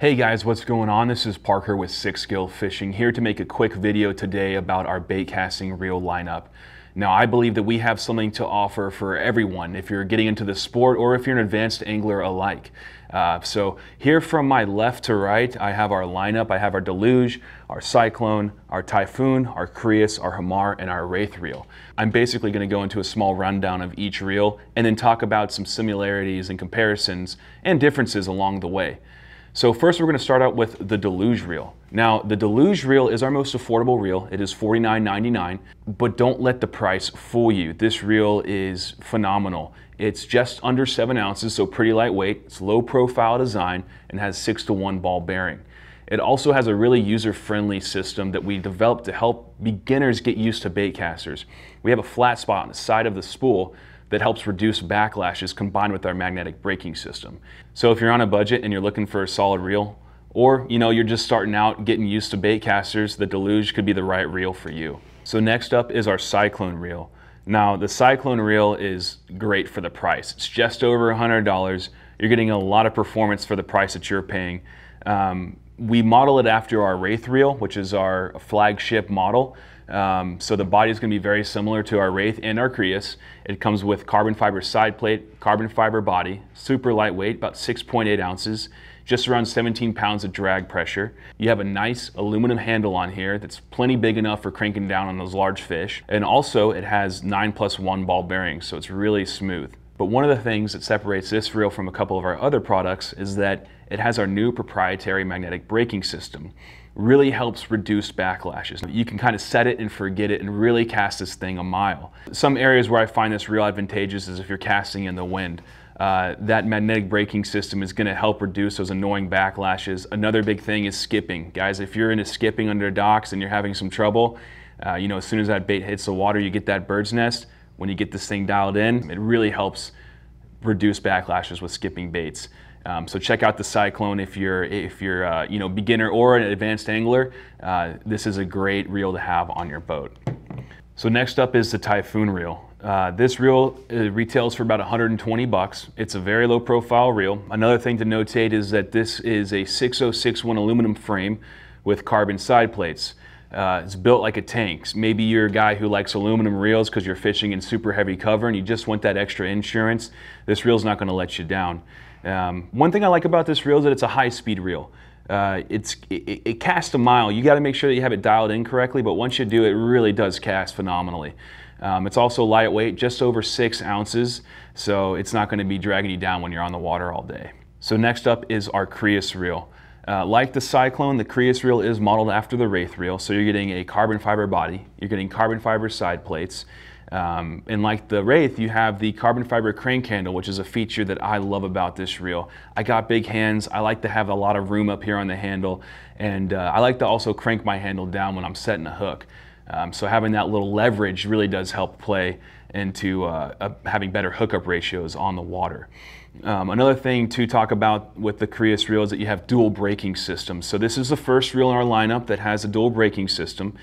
Hey guys, what's going on? This is Parker with Six Skill Fishing here to make a quick video today about our bait casting reel lineup. Now, I believe that we have something to offer for everyone if you're getting into the sport or if you're an advanced angler alike. Uh, so, here from my left to right, I have our lineup. I have our Deluge, our Cyclone, our Typhoon, our Creus, our Hamar, and our Wraith reel. I'm basically going to go into a small rundown of each reel and then talk about some similarities and comparisons and differences along the way. So first we're gonna start out with the Deluge Reel. Now the Deluge Reel is our most affordable reel. It is $49.99, but don't let the price fool you. This reel is phenomenal. It's just under seven ounces, so pretty lightweight. It's low profile design and has six to one ball bearing. It also has a really user-friendly system that we developed to help beginners get used to bait casters. We have a flat spot on the side of the spool that helps reduce backlashes combined with our magnetic braking system. So if you're on a budget and you're looking for a solid reel, or you know you're just starting out getting used to bait casters, the Deluge could be the right reel for you. So next up is our Cyclone reel. Now the Cyclone reel is great for the price. It's just over $100. You're getting a lot of performance for the price that you're paying. Um, we model it after our Wraith reel, which is our flagship model. Um, so the body is going to be very similar to our Wraith and our Creus. It comes with carbon fiber side plate, carbon fiber body, super lightweight, about 6.8 ounces, just around 17 pounds of drag pressure. You have a nice aluminum handle on here that's plenty big enough for cranking down on those large fish. And also it has nine plus one ball bearings, so it's really smooth. But one of the things that separates this reel from a couple of our other products is that it has our new proprietary magnetic braking system. Really helps reduce backlashes. You can kind of set it and forget it and really cast this thing a mile. Some areas where I find this real advantageous is if you're casting in the wind. Uh, that magnetic braking system is going to help reduce those annoying backlashes. Another big thing is skipping. Guys, if you're into skipping under docks and you're having some trouble, uh, you know, as soon as that bait hits the water, you get that bird's nest, when you get this thing dialed in, it really helps reduce backlashes with skipping baits. Um, so check out the Cyclone if you're if you're uh, you know beginner or an advanced angler. Uh, this is a great reel to have on your boat. So next up is the Typhoon reel. Uh, this reel uh, retails for about 120 bucks. It's a very low profile reel. Another thing to notate is that this is a 6061 aluminum frame with carbon side plates. Uh, it's built like a tank. Maybe you're a guy who likes aluminum reels because you're fishing in super heavy cover and you just want that extra insurance. This reel's not going to let you down. Um, one thing I like about this reel is that it's a high speed reel. Uh, it's, it, it, casts a mile. You got to make sure that you have it dialed in correctly, but once you do, it really does cast phenomenally. Um, it's also lightweight, just over six ounces, so it's not going to be dragging you down when you're on the water all day. So next up is our Creus reel. Uh, like the Cyclone, the Creus reel is modeled after the Wraith reel, so you're getting a carbon fiber body, you're getting carbon fiber side plates, um, and like the Wraith, you have the carbon fiber crank handle, which is a feature that I love about this reel. I got big hands, I like to have a lot of room up here on the handle, and uh, I like to also crank my handle down when I'm setting a hook. Um, so having that little leverage really does help play into uh, having better hookup ratios on the water. Um, another thing to talk about with the Krius reel is that you have dual braking systems. So this is the first reel in our lineup that has a dual braking system.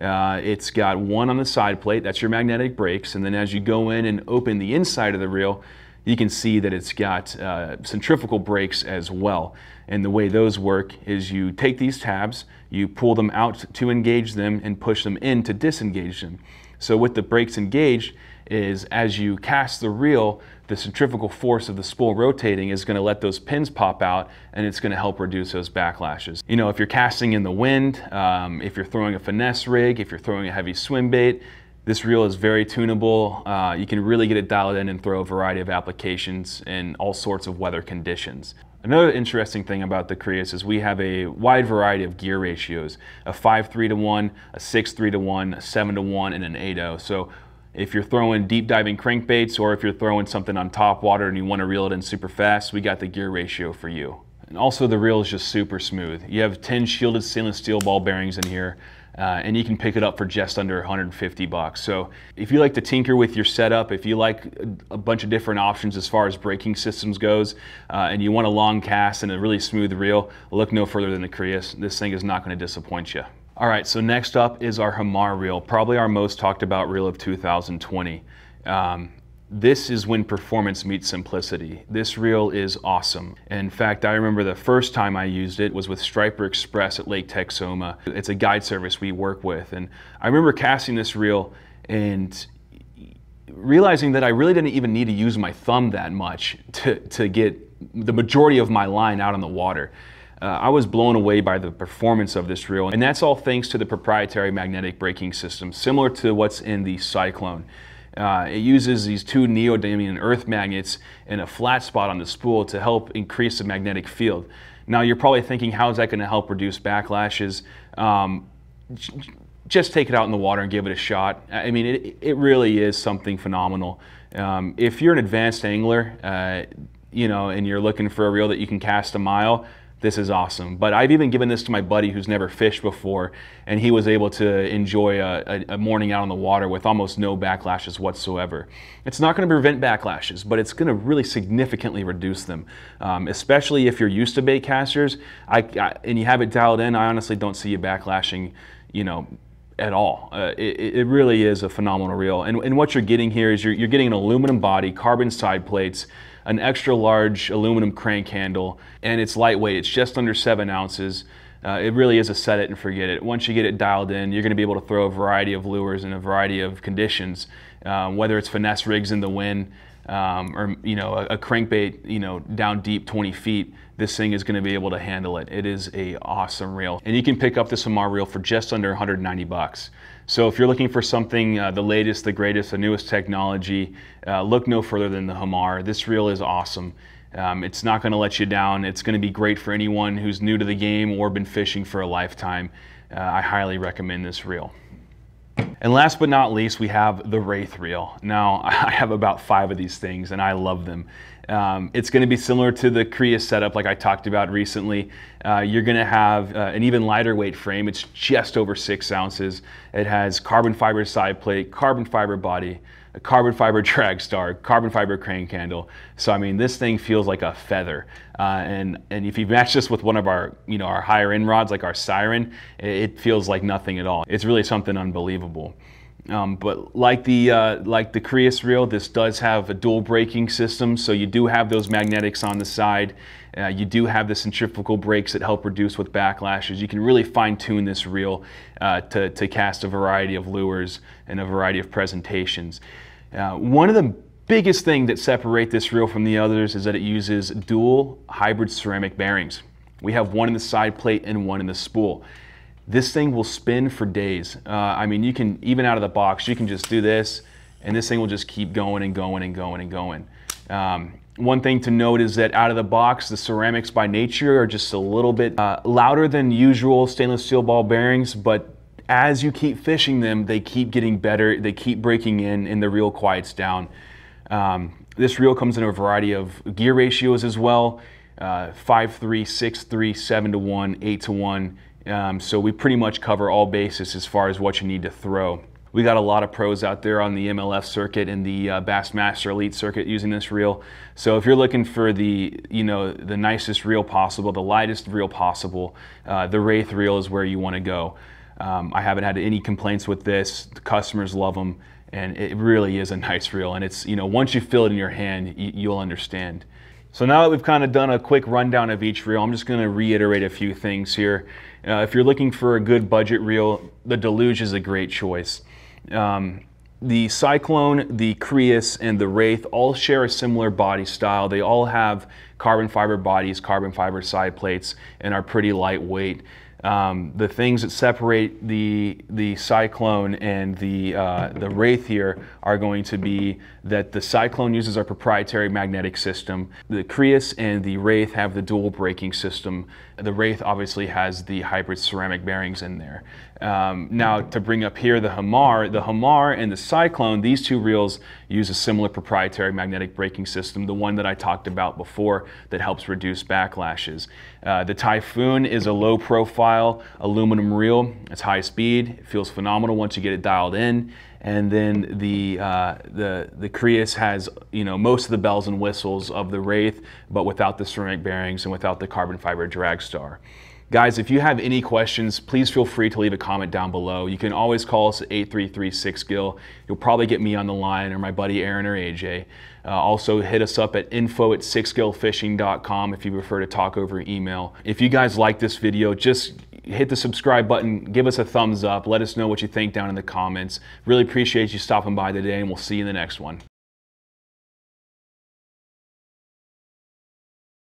Uh, it's got one on the side plate, that's your magnetic brakes, and then as you go in and open the inside of the reel, you can see that it's got uh, centrifugal brakes as well. And the way those work is you take these tabs, you pull them out to engage them and push them in to disengage them. So with the brakes engaged is as you cast the reel, the centrifugal force of the spool rotating is going to let those pins pop out and it's going to help reduce those backlashes. You know, if you're casting in the wind, um, if you're throwing a finesse rig, if you're throwing a heavy swim bait, this reel is very tunable. Uh, you can really get it dialed in and throw a variety of applications in all sorts of weather conditions. Another interesting thing about the Crius is we have a wide variety of gear ratios, a 5-3 to 1, a 6-3 to 1, a 7 to 1, and an 8-0. So if you're throwing deep diving crankbaits or if you're throwing something on top water and you want to reel it in super fast, we got the gear ratio for you. And also the reel is just super smooth. You have 10 shielded stainless steel ball bearings in here. Uh, and you can pick it up for just under 150 bucks. So if you like to tinker with your setup, if you like a, bunch of different options as far as braking systems goes, uh, and you want a long cast and a really smooth reel, look no further than the Crius. This thing is not going to disappoint you. All right, so next up is our Hamar reel, probably our most talked about reel of 2020. Um, this is when performance meets simplicity. This reel is awesome. In fact, I remember the first time I used it was with Striper Express at Lake Texoma. It's a guide service we work with. And I remember casting this reel and realizing that I really didn't even need to use my thumb that much to, to get the majority of my line out on the water. Uh, I was blown away by the performance of this reel, and that's all thanks to the proprietary magnetic braking system, similar to what's in the Cyclone. Uh, it uses these two neodymium earth magnets in a flat spot on the spool to help increase the magnetic field. Now you're probably thinking, how is that going to help reduce backlashes? Um, just take it out in the water and give it a shot. I mean, it, it really is something phenomenal. Um, if you're an advanced angler, uh, you know, and you're looking for a reel that you can cast a mile, this is awesome. But I've even given this to my buddy who's never fished before, and he was able to enjoy a, a, a morning out on the water with almost no backlashes whatsoever. It's not going to prevent backlashes, but it's going to really significantly reduce them, um, especially if you're used to bait casters I, I, and you have it dialed in. I honestly don't see you backlashing, you know, at all. Uh, it, it, really is a phenomenal reel. And, and what you're getting here is you're, you're getting an aluminum body, carbon side plates, an extra large aluminum crank handle, and it's lightweight. It's just under seven ounces. Uh, it really is a set it and forget it. Once you get it dialed in, you're going to be able to throw a variety of lures in a variety of conditions, um, whether it's finesse rigs in the wind um, or you know a, a crankbait you know down deep 20 feet. This thing is going to be able to handle it. It is a awesome reel, and you can pick up this Amar reel for just under 190 bucks. So if you're looking for something, uh, the latest, the greatest, the newest technology, uh, look no further than the Hamar. This reel is awesome. Um, it's not going to let you down. It's going to be great for anyone who's new to the game or been fishing for a lifetime. Uh, I highly recommend this reel. And last but not least, we have the Wraith reel. Now, I have about five of these things and I love them. Um, it's going to be similar to the Kriya setup, like I talked about recently. Uh, you're going to have uh, an even lighter weight frame. It's just over six ounces. It has carbon fiber side plate, carbon fiber body, a carbon fiber drag star, carbon fiber crane candle. So I mean, this thing feels like a feather. Uh, and and if you match this with one of our you know our higher end rods like our Siren, it feels like nothing at all. It's really something unbelievable. Um, but like the uh, like the Creus reel, this does have a dual braking system, so you do have those magnetics on the side. Uh, you do have the centrifugal brakes that help reduce with backlashes. You can really fine tune this reel uh, to, to cast a variety of lures and a variety of presentations. Uh, one of the biggest thing that separate this reel from the others is that it uses dual hybrid ceramic bearings. We have one in the side plate and one in the spool. This thing will spin for days. Uh, I mean, you can, even out of the box, you can just do this and this thing will just keep going and going and going and going. Um, one thing to note is that out of the box, the ceramics by nature are just a little bit uh, louder than usual stainless steel ball bearings, but as you keep fishing them, they keep getting better, they keep breaking in, and the reel quiets down. Um, this reel comes in a variety of gear ratios as well, uh, 5 3, 6 3, 7 to 1, 8 to 1, um, so we pretty much cover all bases as far as what you need to throw. We got a lot of pros out there on the MLF circuit and the uh, Bassmaster Elite circuit using this reel. So if you're looking for the, you know, the nicest reel possible, the lightest reel possible, uh, the Wraith reel is where you want to go. Um, I haven't had any complaints with this. The customers love them, and it really is a nice reel. And it's, you know, once you feel it in your hand, you, will understand. So now that we've kind of done a quick rundown of each reel, I'm just going to reiterate a few things here. Uh, if you're looking for a good budget reel, the Deluge is a great choice. Um, the Cyclone, the Creus, and the Wraith all share a similar body style. They all have carbon fiber bodies, carbon fiber side plates, and are pretty lightweight um, the things that separate the the cyclone and the uh, the wraith here are going to be that the cyclone uses our proprietary magnetic system. The Creus and the wraith have the dual braking system. The wraith obviously has the hybrid ceramic bearings in there. Um, now to bring up here the Hamar, the Hamar and the Cyclone, these two reels use a similar proprietary magnetic braking system, the one that I talked about before that helps reduce backlashes. Uh, the Typhoon is a low profile aluminum reel. It's high speed. It feels phenomenal once you get it dialed in. And then the, uh, the, the Creus has you know, most of the bells and whistles of the Wraith, but without the ceramic bearings and without the carbon fiber drag star. Guys, if you have any questions, please feel free to leave a comment down below. You can always call us at 833-6GIL. You'll probably get me on the line or my buddy Aaron or AJ. Uh, also, hit us up at info at 6GILFishing.com if you prefer to talk over email. If you guys like this video, just hit the subscribe button, give us a thumbs up, let us know what you think down in the comments. Really appreciate you stopping by today and we'll see you in the next one.